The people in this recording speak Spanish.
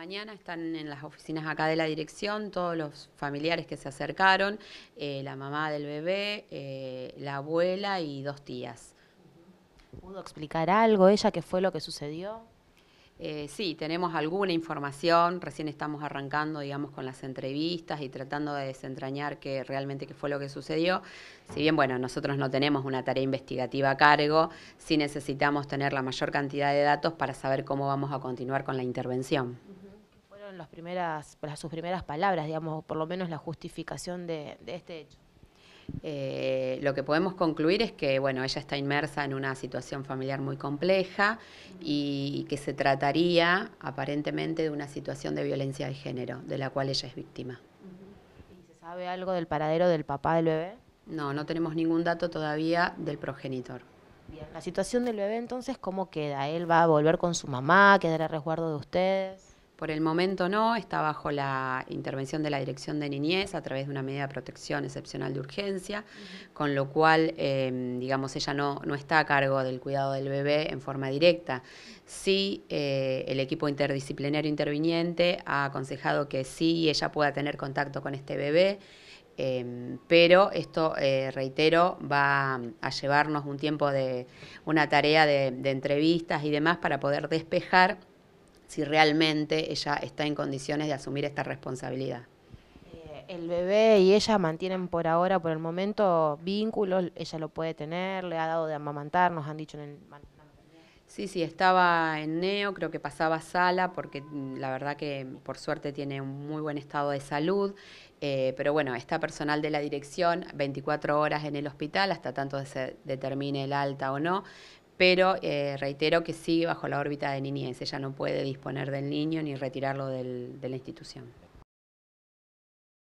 Mañana están en las oficinas acá de la dirección todos los familiares que se acercaron, eh, la mamá del bebé, eh, la abuela y dos tías. ¿Pudo explicar algo ella qué fue lo que sucedió? Eh, sí, tenemos alguna información, recién estamos arrancando, digamos, con las entrevistas y tratando de desentrañar qué realmente qué fue lo que sucedió. Si bien, bueno, nosotros no tenemos una tarea investigativa a cargo, sí necesitamos tener la mayor cantidad de datos para saber cómo vamos a continuar con la intervención las primeras, sus primeras palabras, digamos, por lo menos la justificación de, este hecho? Eh, lo que podemos concluir es que, bueno, ella está inmersa en una situación familiar muy compleja y, que se trataría aparentemente de una situación de violencia de género, de la cual ella es víctima. ¿Y se sabe algo del paradero del papá del bebé? No, no tenemos ningún dato todavía del progenitor. Bien, la situación del bebé entonces, ¿cómo queda? ¿Él va a volver con su mamá? ¿Quedará resguardo de ustedes? Por el momento no, está bajo la intervención de la Dirección de Niñez a través de una medida de protección excepcional de urgencia, con lo cual, em, digamos, ella no, está a cargo del cuidado del bebé en forma directa. Sí, eh, el equipo interdisciplinario interviniente ha aconsejado que sí, ella pueda tener contacto con este bebé. Em, pero esto, eh, reitero, va a llevarnos un tiempo de una tarea de entrevistas y demás para poder despejar si realmente ella está en condiciones de asumir esta responsabilidad. Eh, el bebé y ella mantienen por ahora, por el momento, vínculos, ella lo puede tener, le ha dado de amamantar, nos han dicho en el... Sí, sí, estaba en neo, creo que pasaba sala, porque mm, la verdad que mm, por suerte tiene un muy buen estado de salud, eh, pero bueno, está personal de la dirección 24 horas en el hospital hasta tanto se determine el alta o no, pero eh, reitero que sí bajo la órbita de niñez, ella no puede disponer del niño ni retirarlo de la institución.